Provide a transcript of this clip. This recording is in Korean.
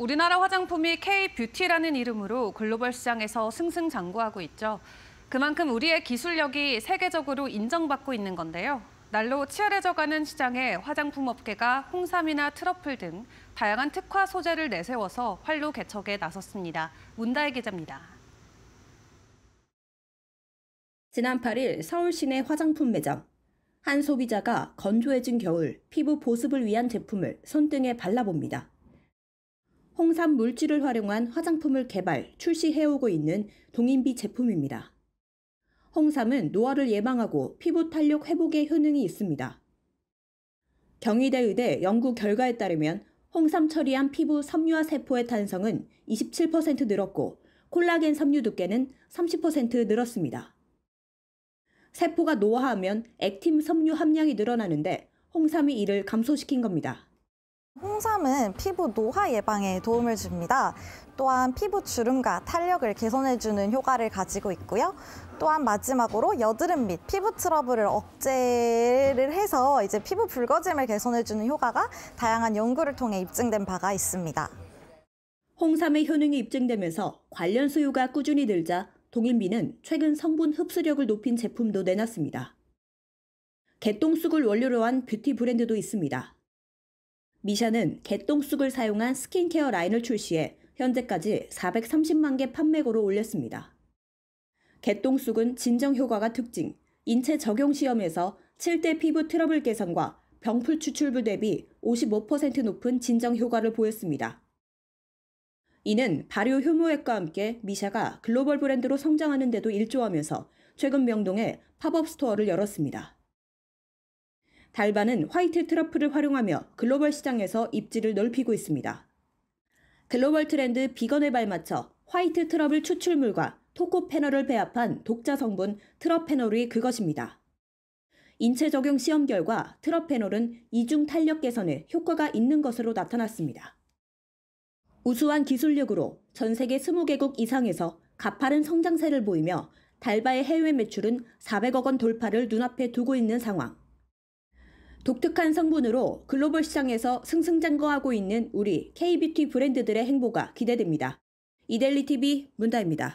우리나라 화장품이 K-뷰티라는 이름으로 글로벌 시장에서 승승장구하고 있죠. 그만큼 우리의 기술력이 세계적으로 인정받고 있는 건데요. 날로 치열해져가는 시장에 화장품 업계가 홍삼이나 트러플 등 다양한 특화 소재를 내세워서 활로 개척에 나섰습니다. 문다혜 기자입니다. 지난 8일 서울 시내 화장품 매장. 한 소비자가 건조해진 겨울 피부 보습을 위한 제품을 손등에 발라봅니다. 홍삼 물질을 활용한 화장품을 개발, 출시해오고 있는 동인비 제품입니다. 홍삼은 노화를 예방하고 피부 탄력 회복에 효능이 있습니다. 경희대 의대 연구 결과에 따르면 홍삼 처리한 피부 섬유화 세포의 탄성은 27% 늘었고 콜라겐 섬유 두께는 30% 늘었습니다. 세포가 노화하면 액팀 섬유 함량이 늘어나는데 홍삼이 이를 감소시킨 겁니다. 홍삼은 피부 노화 예방에 도움을 줍니다. 또한 피부 주름과 탄력을 개선해주는 효과를 가지고 있고요. 또한 마지막으로 여드름 및 피부 트러블을 억제를 해서 이제 피부 붉어짐을 개선해주는 효과가 다양한 연구를 통해 입증된 바가 있습니다. 홍삼의 효능이 입증되면서 관련 수요가 꾸준히 늘자 동인비는 최근 성분 흡수력을 높인 제품도 내놨습니다. 개똥쑥을 원료로 한 뷰티 브랜드도 있습니다. 미샤는 개똥쑥을 사용한 스킨케어 라인을 출시해 현재까지 430만 개 판매고를 올렸습니다. 개똥쑥은 진정 효과가 특징, 인체 적용 시험에서 7대 피부 트러블 개선과 병풀 추출부 대비 55% 높은 진정 효과를 보였습니다. 이는 발효 효모액과 함께 미샤가 글로벌 브랜드로 성장하는 데도 일조하면서 최근 명동에 팝업 스토어를 열었습니다. 달바는 화이트 트러플을 활용하며 글로벌 시장에서 입지를 넓히고 있습니다. 글로벌 트렌드 비건에 발맞춰 화이트 트러블 추출물과 토코 패널을 배합한 독자 성분 트러페놀이 그것입니다. 인체 적용 시험 결과 트러페놀은 이중 탄력 개선에 효과가 있는 것으로 나타났습니다. 우수한 기술력으로 전 세계 20개국 이상에서 가파른 성장세를 보이며 달바의 해외 매출은 400억 원 돌파를 눈앞에 두고 있는 상황. 독특한 성분으로 글로벌 시장에서 승승장거하고 있는 우리 K-뷰티 브랜드들의 행보가 기대됩니다. 이델리TV 문다입니다.